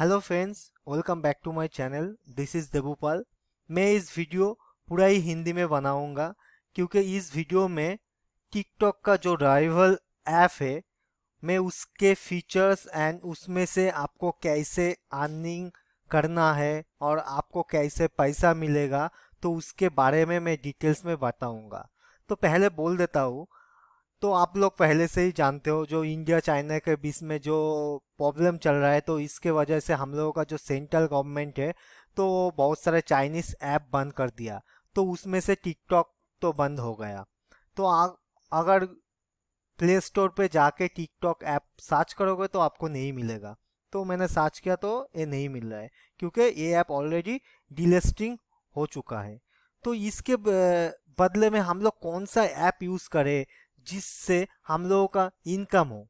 Hello friends welcome back to my channel this is Debupal मैं इस video पूरा ही हिंदी में बनाऊंगा क्योंकि इस वीडियो में टिकटॉक का जो राइवल ऐप है मैं उसके फीचर्स एंड उसमें से आपको कैसे अर्निंग करना है और आपको कैसे पैसा मिलेगा तो उसके बारे में मैं डिटेल्स में बताऊंगा तो पहले बोल देता हूँ तो आप लोग पहले से ही जानते हो जो इंडिया चाइना के बीच में जो प्रॉब्लम चल रहा है तो इसके वजह से हम लोगों का जो सेंट्रल गवर्नमेंट है तो बहुत सारे चाइनीज़ ऐप बंद कर दिया तो उसमें से टिकटॉक तो बंद हो गया तो आ, अगर प्ले स्टोर पे जाके टिकटॉक ऐप सर्च करोगे तो आपको नहीं मिलेगा तो मैंने सर्च किया तो ये नहीं मिल रहा है क्योंकि ये ऐप ऑलरेडी डिलिस्टिंग हो चुका है तो इसके बदले में हम लोग कौन सा ऐप यूज़ करें जिससे हम लोगों का इनकम हो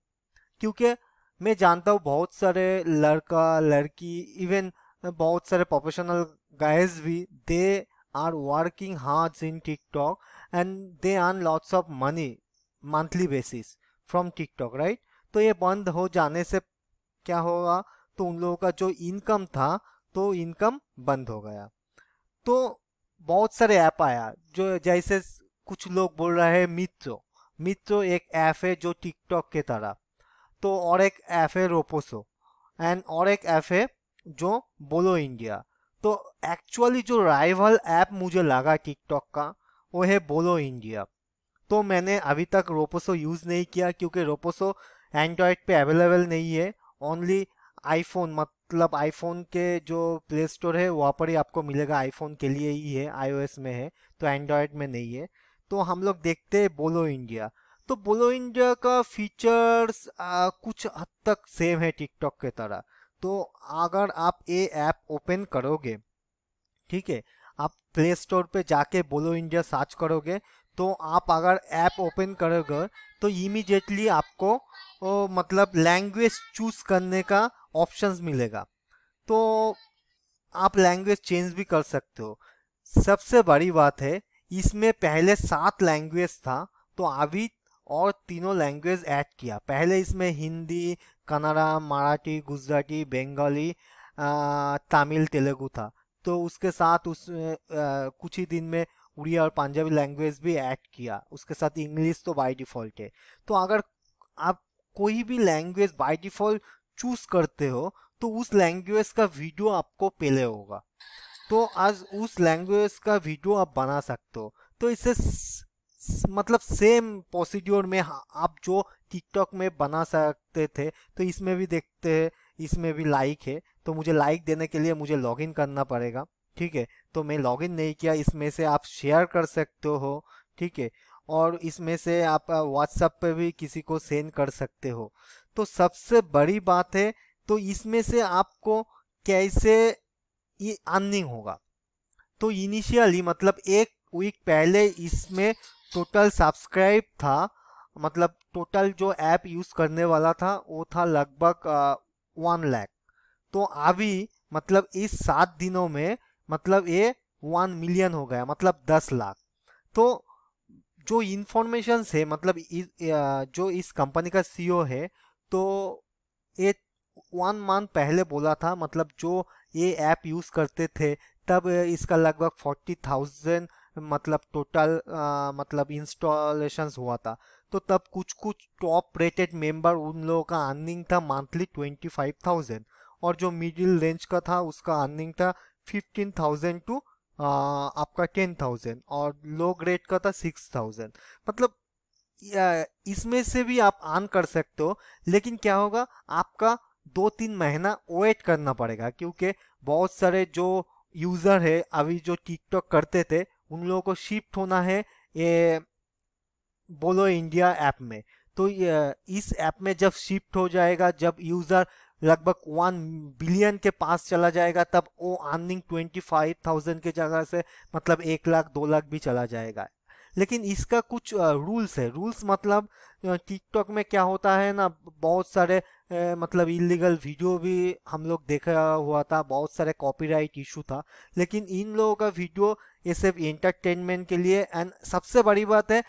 क्योंकि मैं जानता हूँ बहुत सारे लड़का लड़की इवन बहुत सारे प्रोफेशनल गाइस भी they are working hard in TikTok and they are lots of money monthly basis from TikTok right तो ये बंद हो जाने से क्या होगा तो उन लोगों का जो इनकम था तो इनकम बंद हो गया तो बहुत सारे ऐप आया जो जैसे कुछ लोग बोल रहे हैं मित्रो मित्र एक ऐप है जो टिकटॉक के तरह तो और एक ऐप है रोपोसो एंड और एक ऐप है जो बोलो इंडिया तो एक्चुअली जो राइवल ऐप मुझे लगा टिकटॉक का वो है बोलो इंडिया तो मैंने अभी तक रोपोसो यूज़ नहीं किया क्योंकि रोपोसो एंड्रॉयड पे अवेलेबल नहीं है ओनली आईफोन मतलब आईफोन के जो प्ले स्टोर है वहाँ पर ही आपको मिलेगा आईफोन के लिए ही है आईओएस में है तो एंड्रॉयड में नहीं है तो हम लोग देखते हैं बोलो इंडिया तो बोलो इंडिया का फीचर्स कुछ हद तक सेम है टिकटॉक के तरह तो अगर आप ये ऐप ओपन करोगे ठीक है आप प्ले स्टोर पे जाके बोलो इंडिया सर्च करोगे तो आप अगर ऐप ओपन करोगे तो इमीडिएटली आपको ओ, मतलब लैंग्वेज चूज करने का ऑप्शंस मिलेगा तो आप लैंग्वेज चेंज भी कर सकते हो सबसे बड़ी बात है इसमें पहले सात लैंग्वेज था तो अभी और तीनों लैंग्वेज ऐड किया पहले इसमें हिंदी कन्नड़ा मराठी गुजराती बंगाली तमिल तेलुगु था तो उसके साथ उस आ, कुछ ही दिन में उड़िया और पंजाबी लैंग्वेज भी ऐड किया उसके साथ इंग्लिश तो बाय डिफ़ॉल्ट है तो अगर आप कोई भी लैंग्वेज बाय डिफ़ॉल्ट चूज़ करते हो तो उस लैंग्वेज का वीडियो आपको पहले होगा तो आज उस लैंग्वेज का वीडियो आप बना सकते हो तो इसे मतलब सेम प्रोसीड्योर में आप जो टिकटॉक में बना सकते थे तो इसमें भी देखते हैं इसमें भी लाइक है तो मुझे लाइक देने के लिए मुझे लॉगिन करना पड़ेगा ठीक है तो मैं लॉगिन नहीं किया इसमें से आप शेयर कर सकते हो ठीक है और इसमें से आप व्हाट्सएप पे भी किसी को सेंड कर सकते हो तो सबसे बड़ी बात है तो इसमें से आपको कैसे ये अर्निंग होगा तो इनिशियली मतलब एक वीक पहले इसमें टोटल सब्सक्राइब था मतलब टोटल जो ऐप यूज़ करने वाला था वो था लगभग वन लैख तो अभी मतलब इस सात दिनों में मतलब ये वन मिलियन हो गया मतलब दस लाख तो जो इन्फॉर्मेशन है मतलब इस, जो इस कंपनी का सीईओ e है तो ये वन मंथ पहले बोला था मतलब जो ये ऐप यूज़ करते थे तब इसका लगभग फोर्टी थाउजेंड मतलब टोटल आ, मतलब इंस्टॉलेशंस हुआ था तो तब कुछ कुछ टॉप रेटेड मेंबर उन लोगों का अर्निंग था मंथली ट्वेंटी फाइव थाउजेंड और जो मिडिल रेंज का था उसका अर्निंग था फिफ्टीन थाउजेंड टू आपका टेन थाउजेंड और लो ग्रेड का था सिक्स थाउजेंड मतलब इसमें से भी आप आन कर सकते हो लेकिन क्या होगा आपका दो तीन महीना वेट करना पड़ेगा क्योंकि बहुत सारे जो यूज़र है अभी जो टिकटॉक करते थे उन लोगों को शिफ्ट होना है ये बोलो इंडिया ऐप में तो इस ऐप में जब शिफ्ट हो जाएगा जब यूज़र लगभग वन बिलियन के पास चला जाएगा तब वो अर्निंग ट्वेंटी फाइव थाउजेंड की जगह से मतलब एक लाख दो लाख भी चला जाएगा लेकिन इसका कुछ रूल्स है रूल्स मतलब टिकटॉक में क्या होता है ना बहुत सारे मतलब इलीगल वीडियो भी हम लोग देखा हुआ था बहुत सारे कॉपीराइट इशू था लेकिन इन लोगों का वीडियो ये सिर्फ एंटरटेनमेंट के लिए एंड सबसे बड़ी बात है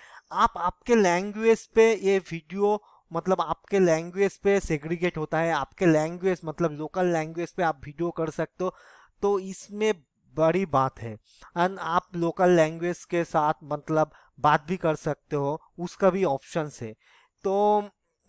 आप आपके लैंग्वेज पे ये वीडियो मतलब आपके लैंग्वेज पे सेग्रीगेट होता है आपके लैंग्वेज मतलब लोकल लैंग्वेज पे आप वीडियो कर सकते हो तो इसमें बड़ी बात है एंड आप लोकल लैंग्वेज के साथ मतलब बात भी कर सकते हो उसका भी ऑप्शन है तो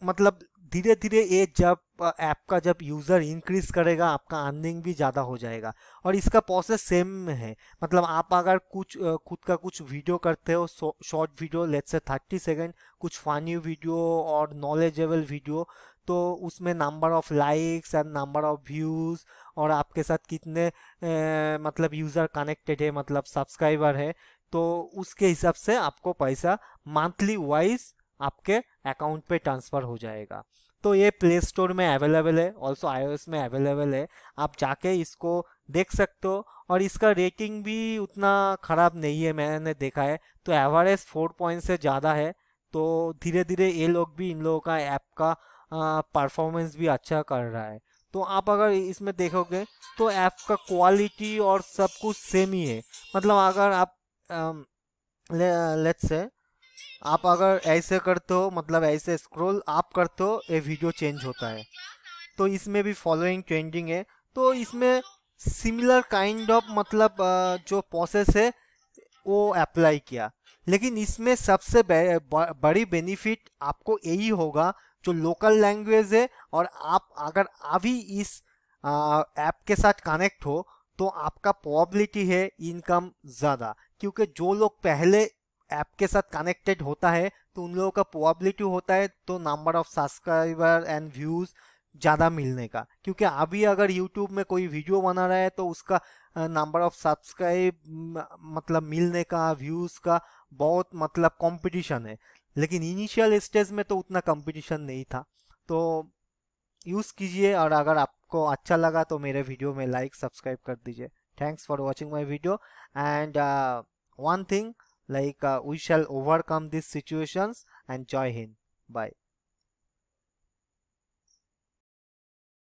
मतलब धीरे धीरे ये जब ऐप का जब यूज़र इंक्रीज करेगा आपका अर्निंग भी ज़्यादा हो जाएगा और इसका प्रोसेस सेम है मतलब आप अगर कुछ खुद का कुछ वीडियो करते हो short video let's say thirty second कुछ फनी वीडियो और नॉलेजेबल वीडियो तो उसमें number of likes and number of views और आपके साथ कितने ए, मतलब यूज़र कनेक्टेड है मतलब सब्सक्राइबर है तो उसके हिसाब से आपको पैसा मंथली वाइज आपके अकाउंट पे ट्रांसफ़र हो जाएगा तो ये प्ले स्टोर में अवेलेबल है ऑल्सो आई में अवेलेबल है आप जाके इसको देख सकते हो और इसका रेटिंग भी उतना ख़राब नहीं है मैंने देखा है तो एवरेज फोर पॉइंट से ज़्यादा है तो धीरे धीरे ये लोग भी इन लोगों का ऐप का परफॉर्मेंस भी अच्छा कर रहा है तो आप अगर इसमें देखोगे तो ऐप का क्वालिटी और सब कुछ सेम ही है मतलब अगर आप लेट्स है आप अगर ऐसे करते हो मतलब ऐसे स्क्रॉल आप करते हो ये वीडियो चेंज होता है तो इसमें भी फॉलोइंग ट्रेंडिंग है तो इसमें सिमिलर काइंड ऑफ मतलब जो प्रोसेस है वो अप्लाई किया लेकिन इसमें सबसे बड़ी बेनिफिट आपको यही होगा जो लोकल लैंग्वेज है और आप अगर अभी इस ऐप के साथ कनेक्ट हो तो आपका प्रॉबिलिटी है इनकम ज़्यादा क्योंकि जो लोग पहले ऐप के साथ कनेक्टेड होता है तो उन लोगों का प्रोबेबिलिटी होता है तो number of subscriber and views ज़्यादा मिलने का क्योंकि अभी अगर यूट्यूब में कोई वीडियो बना रहा है तो उसका नंबर ऑफ सब्सक्राइब मतलब मिलने का व्यूज़ का बहुत मतलब कंपटीशन है लेकिन इनिशियल स्टेज में तो उतना कंपटीशन नहीं था तो यूज़ कीजिए और अगर आपको अच्छा लगा तो मेरे वीडियो में लाइक सब्सक्राइब कर दीजिए thanks for watching my video and one thing like uh, we shall overcome these situations and joy in. bye